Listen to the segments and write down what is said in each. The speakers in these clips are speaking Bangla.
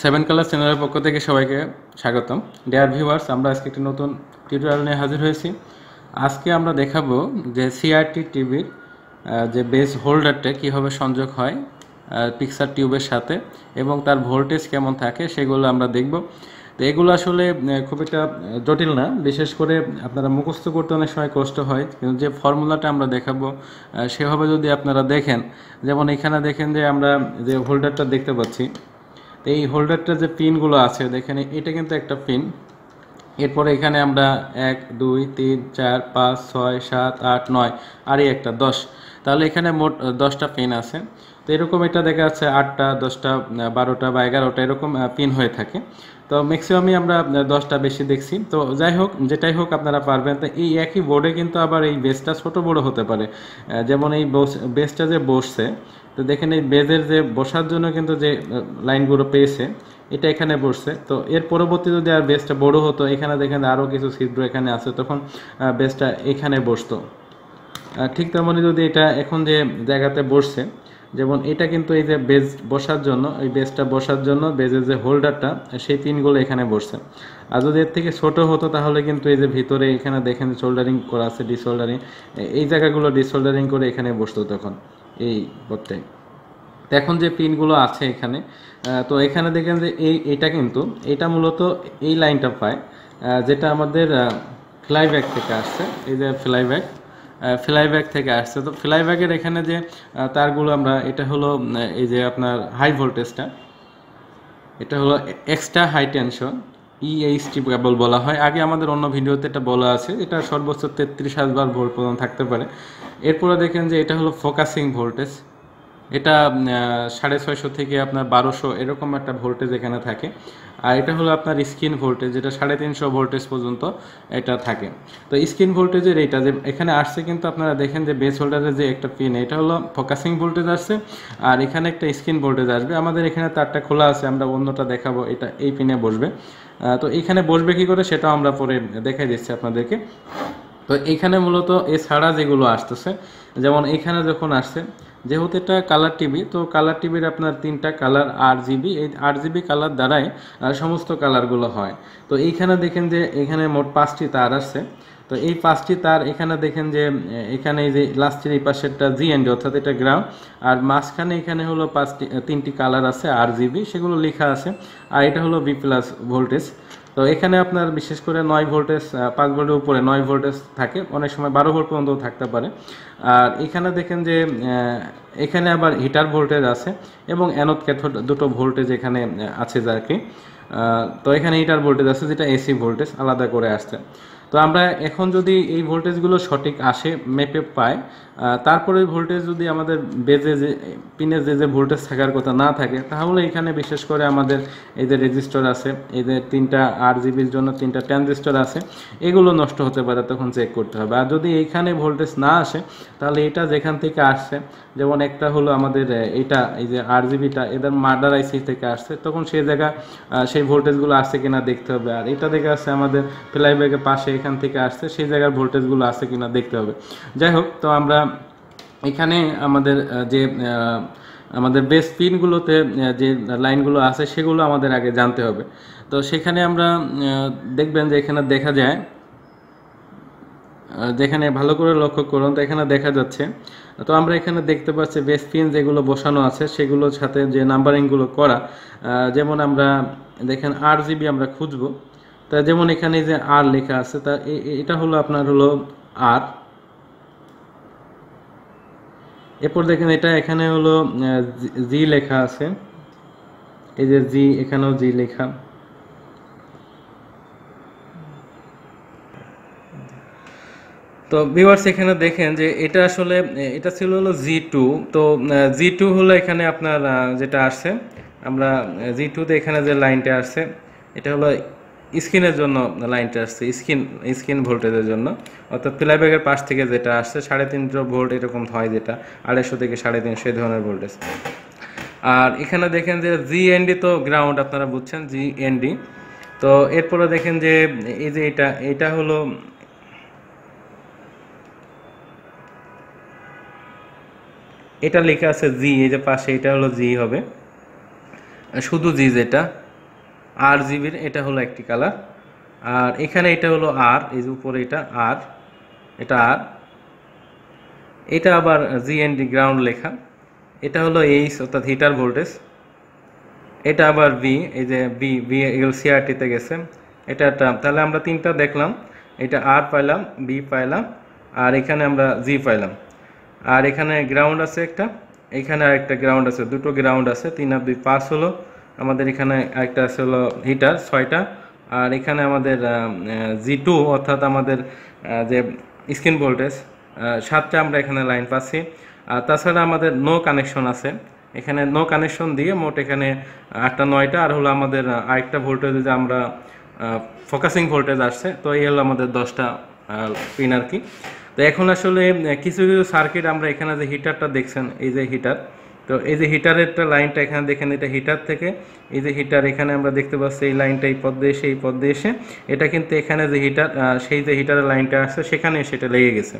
সেভেন কালার চ্যানেলের পক্ষ থেকে সবাইকে স্বাগতম ডেয়ার ভিউয়ার্স আমরা আজকে একটি নতুন টিউটোরিয়াল নিয়ে হাজির হয়েছি আজকে আমরা দেখাবো যে সিআরটি টিভির যে বেস হোল্ডারটা কীভাবে সংযোগ হয় পিকচার টিউবের সাথে এবং তার ভোল্টেজ কেমন থাকে সেগুলো আমরা দেখব তো এগুলো আসলে খুব একটা জটিল না বিশেষ করে আপনারা মুখস্থ করতে অনেক সময় কষ্ট হয় কিন্তু যে ফর্মুলাটা আমরা দেখাবো সেভাবে যদি আপনারা দেখেন যেমন এখানে দেখেন যে আমরা যে হোল্ডারটা দেখতে পাচ্ছি তো এই হোল্ডারটা যে পিনগুলো আছে দেখেন এটা কিন্তু একটা পিন এরপরে এখানে আমরা এক দুই তিন চার পাঁচ ছয় সাত আট নয় আরই একটা দশ তাহলে এখানে মোট দশটা পিন আছে তো এরকম এটা দেখা যাচ্ছে আটটা দশটা বারোটা বা এগারোটা এরকম পিন হয়ে থাকে তো ম্যাক্সিমামই আমরা দশটা বেশি দেখছি তো যাই হোক যেটাই হোক আপনারা পারবেন তো এই একই বোর্ডে কিন্তু আবার এই বেসটা ছোট বড় হতে পারে যেমন এই বেসটা যে বসছে তো দেখেন এই বেজের যে বসার জন্য কিন্তু যে লাইনগুলো পেয়েছে এটা এখানে বসছে তো এর পরবর্তী যদি আর বেসটা বড় হতো এখানে দেখেন আরও কিছু ছিদ্র এখানে আছে তখন বেসটা এখানে বসতো ঠিক তেমনই যদি এটা এখন যে জায়গাতে বসছে যেমন এটা কিন্তু এই যে বেজ বসার জন্য এই বেজটা বসার জন্য বেজের যে হোল্ডারটা সেই পিনগুলো এখানে বসছে আর যদি এর থেকে ছোট হতো তাহলে কিন্তু এই যে ভিতরে এখানে দেখেন সোল্ডারিং করা আছে ডিসোল্ডারিং এই জায়গাগুলো ডিসোল্ডারিং করে এখানে বসতো তখন এই পথটাই এখন যে পিনগুলো আছে এখানে তো এখানে দেখেন যে এই এটা কিন্তু এটা মূলত এই লাইনটা পায় যেটা আমাদের ফ্লাইব্যাক থেকে আসছে এই যে ফ্লাইব্যাক ফ্লাইব্যাক থেকে আসছে তো ফ্লাইব্যাকের এখানে যে তারগুলো আমরা এটা হলো এই যে আপনার হাই ভোল্টেজটা এটা হলো extra high tension EHT cable বলা হয় আগে আমাদের অন্য ভিডিওতে এটা বলা আছে এটা সর্বোচ্চ তেত্রিশ হাজার ভোল্ট পর্যন্ত থাকতে পারে এরপরে দেখেন যে এটা হলো ফোকাসিং ভোল্টেজ এটা সাড়ে ছয়শো থেকে আপনার বারোশো এরকম একটা ভোল্টেজ এখানে থাকে আর এটা হলো আপনার স্ক্রিন ভোল্টেজ যেটা সাড়ে তিনশো ভোল্টেজ পর্যন্ত এটা থাকে তো স্ক্রিন ভোল্টেজের এইটা যে এখানে আসছে কিন্তু আপনারা দেখেন যে বেস হোল্ডারের যে একটা পিন এটা হলো ফোকাসিং ভোল্টেজ আসছে আর এখানে একটা স্ক্রিন ভোল্টেজ আসবে আমাদের এখানে তারটা খোলা আছে আমরা অন্যটা দেখাবো এটা এই পিনে বসবে তো এখানে বসবে কি করে সেটাও আমরা পরে দেখাই দিচ্ছি আপনাদেরকে তো এখানে মূলত এছাড়া যেগুলো আসতেছে যেমন এখানে যখন আসছে যেহেতু এটা কালার টিভি তো কালার টিভির আপনার তিনটা কালার আর জিবি এই আর জিবি কালার দ্বারাই সমস্ত কালারগুলো হয় তো এইখানে দেখেন যে এখানে মোট পাঁচটি তার আসছে তো এই পাঁচটি তার এখানে দেখেন যে এখানে যে লাস্টের এই পাশেরটা জি এন্ড অর্থাৎ এটা গ্রাম আর মাঝখানে এখানে হলো পাঁচটি তিনটি কালার আছে আর জিবি সেগুলো লেখা আছে আর এটা হলো বি প্লাস ভোল্টেজ তো এখানে আপনার বিশেষ করে নয় ভোল্টেজ পাঁচ ভোল্টের উপরে নয় ভোল্টেজ থাকে অনেক সময় বারো ভোল্ট পর্যন্ত থাকতে পারে আর এখানে দেখেন যে এখানে আবার হিটার ভোল্টেজ আছে এবং অ্যানোদ ক্যাথোড দুটো ভোল্টেজ এখানে আছে যার কি তো এখানে হিটার ভোল্টেজ আছে যেটা এসি ভোল্টেজ আলাদা করে আসছে তো আমরা এখন যদি এই ভোল্টেজগুলো সঠিক আসে মেপে পাই তারপরে ভোল্টেজ যদি আমাদের বেজে যে পিনে যে যে ভোল্টেজ থাকার কথা না থাকে তাহলে এখানে বিশেষ করে আমাদের এই যে রেজিস্টার আছে এই যে তিনটা আর জিবির জন্য তিনটা ট্রানজিস্টার আছে এগুলো নষ্ট হতে পারে তখন চেক করতে হবে আর যদি এইখানে ভোল্টেজ না আসে তাহলে এটা যেখান থেকে আসছে যেমন একটা হলো আমাদের এটা এই যে আর জিবিটা এদের মার্ডার আইসি থেকে আসছে তখন সেই জায়গা সেই ভোল্টেজগুলো আসছে কিনা দেখতে হবে আর এটা দেখে আসছে আমাদের ফ্লাইব্যাগের পাশে এখান থেকে আসছে সেই জায়গার ভোল্টেজগুলো আছে কিনা দেখতে হবে যাই হোক তো আমরা এখানে আমাদের যে আমাদের বেস পিনগুলোতে যে লাইনগুলো আছে সেগুলো আমাদের আগে জানতে হবে তো সেখানে আমরা দেখবেন যে এখানে দেখা যায় যেখানে ভালো করে লক্ষ্য করুন তো এখানে দেখা যাচ্ছে তো আমরা এখানে দেখতে পাচ্ছি বেস পিন যেগুলো বসানো আছে সেগুলোর সাথে যে নাম্বারিংগুলো করা যেমন আমরা দেখেন আর জিবি আমরা খুঁজবো তা যেমন এখানে যে আর লেখা আছে তা এটা হলো আপনার হলো আর এরপর দেখেন এটা এখানে হলো জি লেখা আছে এই যে জি এখানেও জি লেখা তো ভিউয়ার্স এখানে দেখেন যে এটা আসলে এটা ছিল হলো জি টু তো জি টু হলো এখানে আপনার যেটা আসছে আমরা জি টুতে এখানে যে লাইনটা আসছে এটা হলো স্ক্রিনের জন্য লাইনটা আসছে স্ক্রিন স্ক্রিন ভোল্টেজের জন্য অর্থাৎ প্লাইব্যাগের পাশ থেকে যেটা আসছে সাড়ে তিনশো ভোল্ট এরকম হয় যেটা আড়াইশো থেকে সাড়ে তিনশো এই ধরনের ভোল্টেজ আর এখানে দেখেন যে জিএনডি তো গ্রাউন্ড আপনারা বুঝছেন জিএনডি তো এরপরে দেখেন যে এই যে এটা এটা হলো এটা লেখা আছে জি এই যে পাশে এটা হলো জি হবে শুধু জি যেটা আর জিবির এটা হলো একটি কালার আর এখানে এটা হলো আর এই যে উপরে এটা আর এটা আর এটা আবার জিএনডি গ্রাউন্ড লেখা এটা হলো এইচ অর্থাৎ হিটার ভোল্টেজ এটা আবার বি এই যে বি বি আর সিআরটিতে গেছে এটা একটা তাহলে আমরা তিনটা দেখলাম এটা আর পাইলাম বি পাইলাম আর এখানে আমরা জি পাইলাম আর এখানে গ্রাউন্ড আছে একটা এখানে আর একটা গ্রাউন্ড আছে দুটো গ্রাউন্ড আছে তিন আর দুই পাঁচ হলো আমাদের এখানে একটা আছে হলো হিটার ছয়টা আর এখানে আমাদের জি টু অর্থাৎ আমাদের যে স্ক্রিন ভোল্টেজ সাতটা আমরা এখানে লাইন পাচ্ছি আর তাছাড়া আমাদের নো কানেকশন আছে এখানে নো কানেকশন দিয়ে মোট এখানে আটটা নয়টা আর হলো আমাদের আরেকটা ভোল্টেজ যে আমরা ফোকাসিং ভোল্টেজ আসছে তো এই হলো আমাদের দশটা পিন আর কি তো এখন আসলে কিছু কিছু সার্কিট আমরা এখানে যে হিটারটা দেখছেন এই যে হিটার তো এই যে হিটারেরটা লাইনটা এখানে দেখেন এটা হিটার থেকে এই যে হিটার এখানে আমরা দেখতে পাচ্ছি এই লাইনটা এই পদ্মে এসে এই পদ্মে এসে এটা কিন্তু এখানে যে হিটার সেই যে হিটারের লাইনটা আসছে সেখানে সেটা লেগে গেছে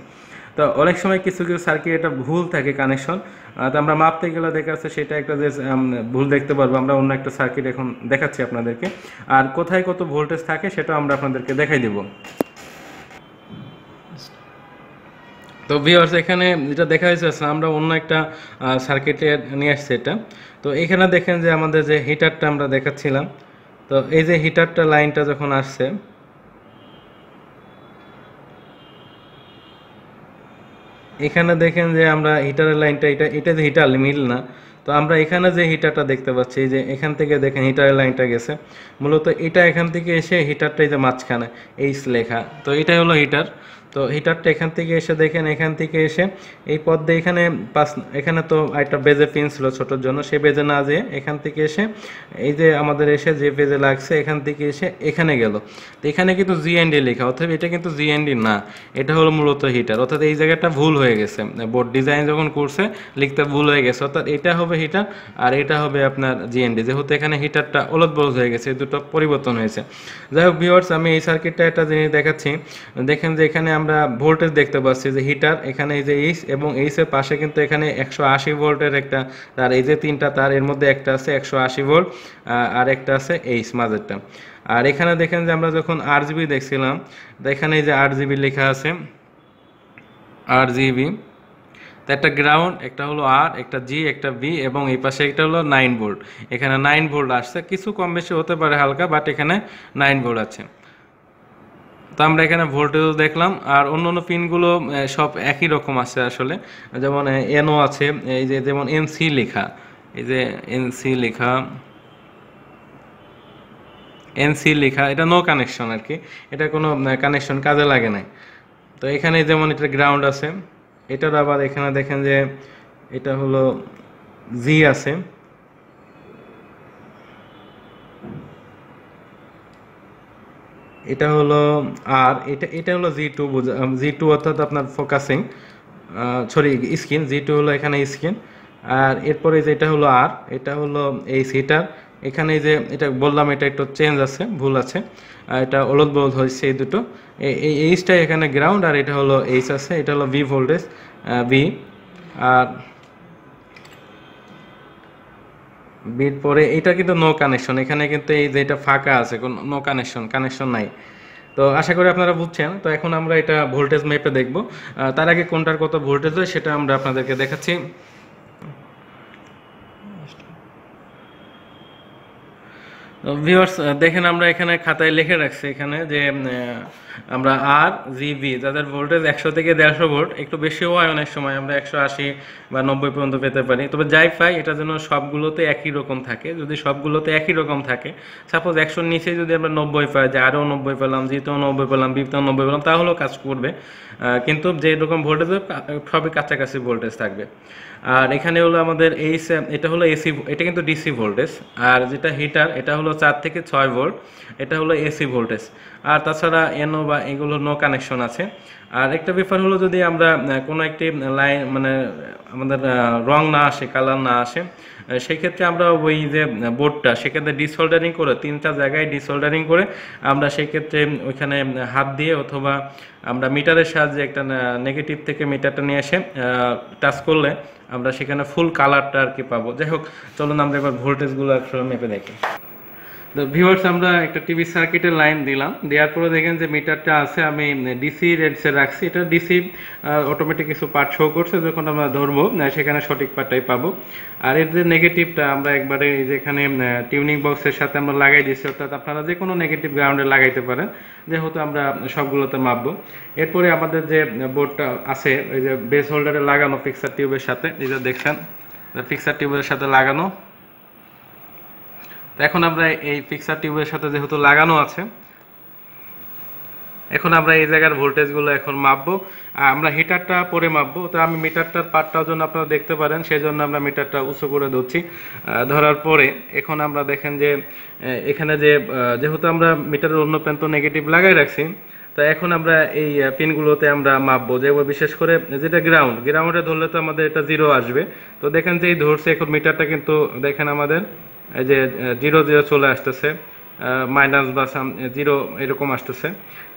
তো অনেক সময় কিছু কিছু সার্কিট এটা ভুল থাকে কানেকশন তো আমরা মাপতে গেলে দেখা যাচ্ছে সেটা একটা যে ভুল দেখতে পারবো আমরা অন্য একটা সার্কিট এখন দেখাচ্ছি আপনাদেরকে আর কোথায় কত ভোল্টেজ থাকে সেটা আমরা আপনাদেরকে দেখাই দেবো তো ভিওর্স এখানে যেটা দেখা হয়েছে আচ্ছা, আমরা অন্য একটা সার্কিটে নিয়ে আসছি এটা তো এখানে দেখেন যে আমাদের যে হিটারটা আমরা দেখাচ্ছিলাম তো এই যে হিটারটা লাইনটা যখন আসছে এখানে দেখেন যে আমরা হিটারের লাইনটা এটা এটা যে হিটার মিল না তো আমরা এখানে যে হিটারটা দেখতে পাচ্ছি যে এখান থেকে দেখেন হিটারের লাইনটা গেছে মূলত এটা এখান থেকে এসে হিটারটা এই যে মাঝখানে এইস লেখা তো এটাই হলো হিটার তো হিটারটা এখান থেকে এসে দেখেন এখান থেকে এসে এই পদ্মে এখানে পাস এখানে তো একটা বেজে পিন ছিল ছোটোর জন্য সে বেজে না যেয়ে এখান থেকে এসে এই যে আমাদের এসে যে বেজে লাগছে এখান থেকে এসে এখানে গেল তো এখানে কিন্তু জিএনডি লেখা অর্থাৎ এটা কিন্তু জিএনডি না এটা হলো মূলত হিটার অর্থাৎ এই জায়গাটা ভুল হয়ে গেছে বোর্ড ডিজাইন যখন করছে লিখতে ভুল হয়ে গেছে অর্থাৎ এটা হবে হবে হিটার আর এটা হবে আপনার জিএনডি যেহেতু এখানে হিটারটা ওলট বলজ হয়ে গেছে দুটো পরিবর্তন হয়েছে যাই হোক ভিওয়ার্স আমি এই সার্কিটটা একটা জিনিস দেখাচ্ছি দেখেন যে এখানে আমরা ভোল্টেজ দেখতে পাচ্ছি যে হিটার এখানে এই যে এইচ এবং এইসের পাশে কিন্তু এখানে একশো আশি ভোল্টের একটা তার এই যে তিনটা তার এর মধ্যে একটা আছে একশো আশি ভোল্ট আর একটা আছে এইচ মাঝেরটা আর এখানে দেখেন যে আমরা যখন আর জিবি দেখছিলাম এখানে এই যে আর জিবি লেখা আছে আর জিবি একটা গ্রাউন্ড একটা হলো আর একটা জি একটা বি এবং এই পাশে একটা হলো নাইন ভোল্ট এখানে নাইন ভোল্ট আসছে কিছু কম বেশি হতে পারে হালকা বাট এখানে নাইন ভোল্ট আছে তো আমরা এখানে ভোল্টেজ দেখলাম আর অন্য অন্য পিনগুলো সব একই রকম আছে আসলে যেমন এনও আছে এই যে যেমন এনসি লেখা এই যে এনসি লেখা এনসি লেখা এটা নো কানেকশন আর কি এটা কোনো কানেকশন কাজে লাগে না তো এখানে যেমন এটা গ্রাউন্ড আছে এটার আবার এখানে দেখেন যে এটা হলো জি আছে এটা হলো আর এটা এটা হলো জি টু জি টু অর্থাৎ আপনার focusing sorry screen G two হলো এখানে স্কিন আর এরপরে যেটা হলো আর এটা হলো এই সিটার এখানে যে এটা বললাম এটা একটু চেঞ্জ আছে ভুল আছে এটা অলদ বলদ হয়েছে এই দুটো এই এইচটাই এখানে গ্রাউন্ড আর এটা হলো এইচ আছে এটা হলো ভি ভোল্টেজ ভি আর বিট পরে এটা কিন্তু নো কানেকশন এখানে কিন্তু এই যে এটা ফাঁকা আছে কোন নো কানেকশন কানেকশন নাই তো আশা করি আপনারা বুঝছেন তো এখন আমরা এটা ভোল্টেজ মেপে দেখব তার আগে কোনটার কত ভোল্টেজ হয় সেটা আমরা আপনাদেরকে দেখাচ্ছি ভিউয়ার্স দেখেন আমরা এখানে খাতায় লিখে রাখছি এখানে যে আমরা আর ভি যাদের ভোল্টেজ একশো থেকে দেড়শো ভোল্ট একটু বেশি হয় অনেক সময় আমরা একশো আশি বা নব্বই পর্যন্ত পেতে পারি তবে যাই পাই এটা যেন সবগুলোতে একই রকম থাকে যদি সবগুলোতে একই রকম থাকে সাপোজ একশোর নিচে যদি আমরা নব্বই পাই যে আরও নব্বই পেলাম জিতেও নব্বই পেলাম বিপতেও নব্বই পেলাম তাহলেও কাজ করবে কিন্তু যে রকম ভোল্টেজ সবই কাছাকাছি ভোল্টেজ থাকবে আর এখানে হলো আমাদের এই এটা হলো এসি এটা কিন্তু ডিসি ভোল্টেজ আর যেটা হিটার এটা হলো চার থেকে ছয় ভোল্ট এটা হলো এসি ভোল্টেজ আর তাছাড়া এনও বা এগুলো নো কানেকশন আছে আর একটা ব্যাপার হলো যদি আমরা কোনো একটি লাইন মানে আমাদের রং না আসে কালার না আসে সেক্ষেত্রে আমরা ওই যে বোর্ডটা সেক্ষেত্রে ডিসোল্ডারিং করে তিনটা জায়গায় ডিসোল্ডারিং করে আমরা সেক্ষেত্রে ওইখানে হাত দিয়ে অথবা আমরা মিটারের সাহায্যে একটা নেগেটিভ থেকে মিটারটা নিয়ে এসে টাচ করলে আমরা সেখানে ফুল কালারটা আর কি পাবো যাই হোক চলুন আমরা এবার ভোল্টেজগুলো একসঙ্গে মেপে দেখি তো ভিউয়ার্স আমরা একটা টিভি সার্কিটের লাইন দিলাম দেওয়ার পরে দেখেন যে মিটারটা আছে আমি ডিসি রেডসে রাখছি এটা ডিসি অটোমেটিক কিছু পার্ট শো করছে যখন আমরা ধরবো সেখানে সঠিক পার্টটাই পাবো আর এর যে নেগেটিভটা আমরা একবারে যেখানে টিউনিং বক্সের সাথে আমরা লাগাই দিচ্ছি অর্থাৎ আপনারা যে কোনো নেগেটিভ গ্রাউন্ডে লাগাইতে পারেন যেহেতু আমরা সবগুলোতে মাপবো এরপরে আমাদের যে বোর্ডটা আছে ওই যে বেস হোল্ডারে লাগানো ফিক্সার টিউবের সাথে এই যে দেখছেন ফিক্সার টিউবের সাথে লাগানো এখন আমরা এই পিকচার টিউবের সাথে যেহেতু লাগানো আছে এখন আমরা এই জায়গার ভোল্টেজগুলো এখন মাপবো আমরা হিটারটা পরে মাপবো তো আমি মিটারটার পার্টটাও যেন আপনারা দেখতে পারেন সেই জন্য আমরা মিটারটা উঁচু করে ধরছি ধরার পরে এখন আমরা দেখেন যে এখানে যে যেহেতু আমরা মিটারের অন্য প্রান্ত নেগেটিভ লাগাই রাখছি তো এখন আমরা এই পিনগুলোতে আমরা মাপবো যে বিশেষ করে যেটা গ্রাউন্ড গ্রাউন্ডে ধরলে তো আমাদের এটা জিরো আসবে তো দেখেন যে এই ধরছে এখন মিটারটা কিন্তু দেখেন আমাদের এই যে জিরো জিরো চলে আসতেছে মাইনাস বা সাম জিরো এরকম আসতেছে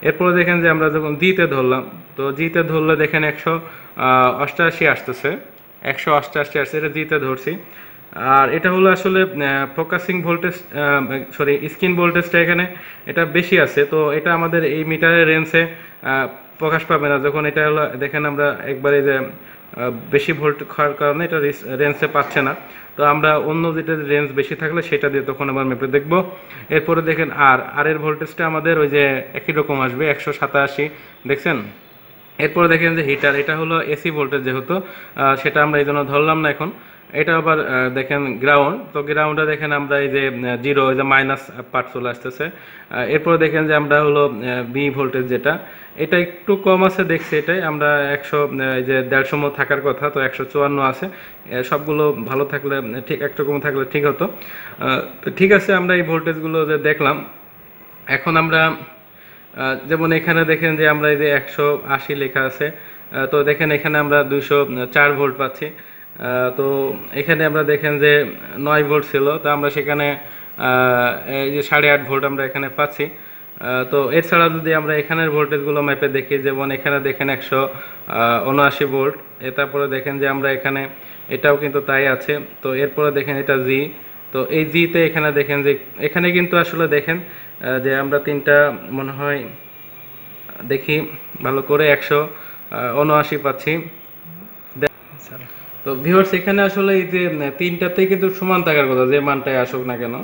এরপরে দেখেন যে আমরা যখন জিতে ধরলাম তো জিতে ধরলে দেখেন একশো অষ্টআশি আসতেছে একশো অষ্টআশি আসছে এটা জিতে ধরছি আর এটা হলো আসলে ফোকাসিং ভোল্টেজ সরি স্ক্রিন ভোল্টেজটা এখানে এটা বেশি আছে তো এটা আমাদের এই মিটারের রেঞ্জে প্রকাশ পাবে না যখন এটা হলো দেখেন আমরা একবারে যে বেশি ভোল্ট খাওয়ার কারণে এটা রেঞ্জে পাচ্ছে না তো আমরা অন্য যেটা রেঞ্জ বেশি থাকলে সেটা দিয়ে তখন আবার মেপে দেখব এরপরে দেখেন আর আর এর ভোল্টেজটা আমাদের ওই যে একই রকম আসবে একশো সাতাশি দেখছেন এরপরে দেখেন যে হিটার এটা হলো এসি ভোল্টেজ যেহেতু সেটা আমরা এই জন্য ধরলাম না এখন এটা আবার দেখেন গ্রাউন্ড তো গ্রাউন্ডে দেখেন আমরা এই যে জিরো এই যে মাইনাস পার্ট চলে আসতেছে এরপরে দেখেন যে আমরা হলো বি ভোল্টেজ যেটা এটা একটু কম আছে দেখছি এটাই আমরা একশো এই যে দেড়শো মতো থাকার কথা তো একশো চুয়ান্ন আছে সবগুলো ভালো থাকলে ঠিক কম থাকলে ঠিক হতো তো ঠিক আছে আমরা এই ভোল্টেজগুলো যে দেখলাম এখন আমরা যেমন এখানে দেখেন যে আমরা এই যে একশো আশি লেখা আছে তো দেখেন এখানে আমরা দুইশো চার ভোল্ট পাচ্ছি তো এখানে আমরা দেখেন যে নয় ভোল্ট ছিল তো আমরা সেখানে এই যে সাড়ে আট ভোল্ট আমরা এখানে পাচ্ছি তো এছাড়া যদি আমরা এখানের ভোল্টেজগুলো ম্যাপে দেখি যেমন এখানে দেখেন একশো উনআশি ভোল্ট এ তারপরে দেখেন যে আমরা এখানে এটাও কিন্তু তাই আছে তো এরপরে দেখেন এটা জি তো এই জিতে এখানে দেখেন যে এখানে কিন্তু আসলে দেখেন যে আমরা তিনটা মনে হয় দেখি ভালো করে একশো উনআশি পাচ্ছি তো ভিউয়ার্স এখানে আসলে এই যে তিনটাতেই কিন্তু সমান থাকার কথা যে মানটাই আসুক না কেন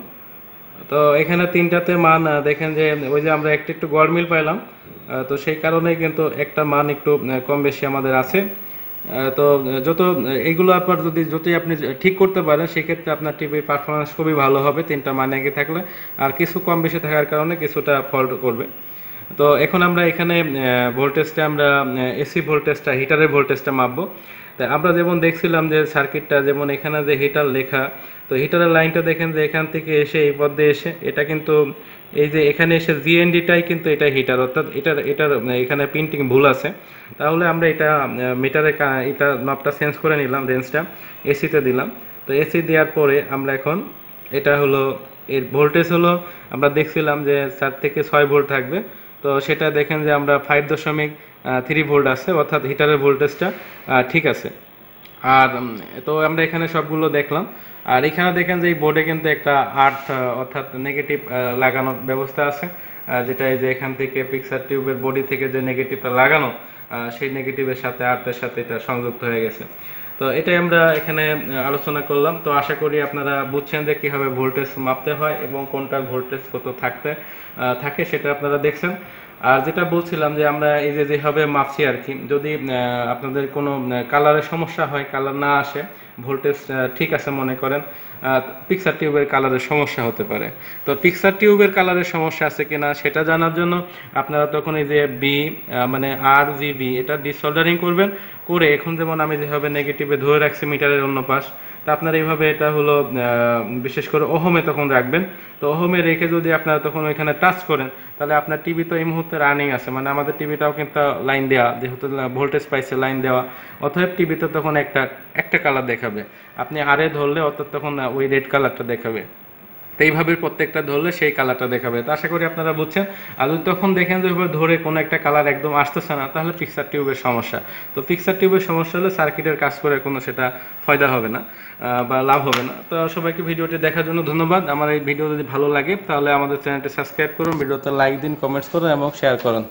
তো এখানে তিনটাতে মান দেখেন যে ওই যে আমরা একটু একটু গড়মিল পাইলাম তো সেই কারণে কিন্তু একটা মান একটু কম বেশি আমাদের আছে তো যত এগুলো আপনার যদি যতই আপনি ঠিক করতে পারেন সেক্ষেত্রে আপনার টিভির পারফরমেন্স খুবই ভালো হবে তিনটা মান এগিয়ে থাকলে আর কিছু কম বেশি থাকার কারণে কিছুটা ফল্ট করবে তো এখন আমরা এখানে ভোল্টেজটা আমরা এসি ভোল্টেজটা হিটারের ভোল্টেজটা মাপবো আমরা যেমন দেখছিলাম যে সার্কিটটা যেমন এখানে যে হিটার লেখা তো হিটারের লাইনটা দেখেন যে এখান থেকে এসে এই পদে এসে এটা কিন্তু এই যে এখানে এসে জিএনডিটাই কিন্তু এটা হিটার অর্থাৎ এটার এটার এখানে প্রিন্টিং ভুল আছে তাহলে আমরা এটা মিটারে এটা মাপটা চেঞ্জ করে নিলাম রেঞ্জটা এসিতে দিলাম তো এসি দেওয়ার পরে আমরা এখন এটা হলো এর ভোল্টেজ হলো আমরা দেখছিলাম যে চার থেকে ছয় ভোল্ট থাকবে তো সেটা দেখেন যে আমরা ফাইভ দশমিক থ্রি ভোল্ট আছে অর্থাৎ হিটারের ভোল্টেজটা ঠিক আছে আর তো আমরা এখানে সবগুলো দেখলাম আর এখানে দেখেন যে এই বোর্ডে কিন্তু একটা আর্থ অর্থাৎ নেগেটিভ লাগানোর ব্যবস্থা আছে যেটা এই যে এখান থেকে পিকচার টিউবের বডি থেকে যে নেগেটিভটা লাগানো সেই নেগেটিভের সাথে আর্থের সাথে এটা সংযুক্ত হয়ে গেছে তো এটাই আমরা এখানে আলোচনা করলাম তো আশা করি আপনারা বুঝছেন যে কীভাবে ভোল্টেজ মাপতে হয় এবং কোনটার ভোল্টেজ কত থাকতে থাকে সেটা আপনারা দেখছেন আর যেটা বলছিলাম যে আমরা এই যে যেভাবে মাপছি আর কি যদি আপনাদের কোনো কালারের সমস্যা হয় কালার না আসে ভোল্টেজ ঠিক আছে মনে করেন পিকচার টিউবের কালারের সমস্যা হতে পারে তো পিকচার টিউবের কালারের সমস্যা আছে কিনা সেটা জানার জন্য আপনারা তখন এই যে বি মানে আর জিবি এটা ডিসঅল্ডারিং করবেন করে এখন যেমন আমি যেভাবে নেগেটিভে ধরে রাখছি মিটারের অন্য পাশ তা আপনারা এইভাবে এটা হলো বিশেষ করে ওহোমে তখন রাখবেন তো ওহোমে রেখে যদি আপনারা তখন ওইখানে টাচ করেন তাহলে আপনার টিভি তো এই মুহূর্তে রানিং আছে মানে আমাদের টিভিটাও কিন্তু লাইন দেওয়া যেহেতু ভোল্টেজ পাইছে লাইন দেওয়া অথবা টিভিতে তখন একটা একটা কালার দেখাবে আপনি আরে ধরলে অর্থাৎ তখন ওই রেড কালারটা দেখাবে তো এইভাবে প্রত্যেকটা ধরলে সেই কালারটা দেখাবে তো আশা করি আপনারা বুঝছেন আর যদি তখন দেখেন যে ধরে কোনো একটা কালার একদম আসতেছে না তাহলে ফিক্সার টিউবের সমস্যা তো ফিক্সার টিউবের সমস্যা হলে সার্কিটের কাজ করে কোনো সেটা ফয়দা হবে না বা লাভ হবে না তো সবাইকে ভিডিওটি দেখার জন্য ধন্যবাদ আমার এই ভিডিও যদি ভালো লাগে তাহলে আমাদের চ্যানেলটি সাবস্ক্রাইব করুন ভিডিওতে লাইক দিন কমেন্টস করুন এবং শেয়ার করুন